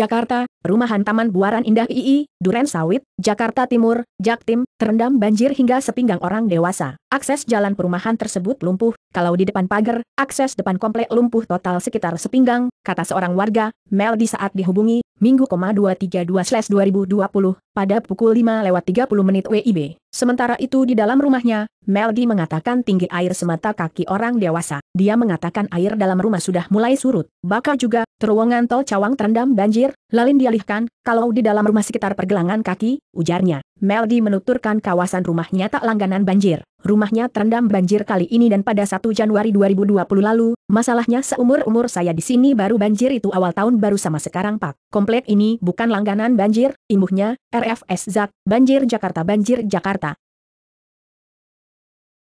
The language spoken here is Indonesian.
Jakarta, perumahan Taman Buaran Indah II, Duren Sawit, Jakarta Timur, Jaktim, terendam banjir hingga sepinggang orang dewasa. Akses jalan perumahan tersebut lumpuh, kalau di depan pagar, akses depan komplek lumpuh total sekitar sepinggang, kata seorang warga, Mel di saat dihubungi, Minggu 232-2020, pada pukul 5 lewat 30 menit WIB. Sementara itu di dalam rumahnya, Melgi mengatakan tinggi air semata kaki orang dewasa. Dia mengatakan air dalam rumah sudah mulai surut. Bakal juga, terowongan tol cawang terendam banjir, lalin dialihkan, kalau di dalam rumah sekitar pergelangan kaki, ujarnya. Melgi menuturkan kawasan rumahnya tak langganan banjir. Rumahnya terendam banjir kali ini dan pada 1 Januari 2020 lalu, masalahnya seumur-umur saya di sini baru banjir itu awal tahun baru sama sekarang Pak. Komplek ini bukan langganan banjir, imbuhnya, RFS Zak, banjir Jakarta banjir Jakarta.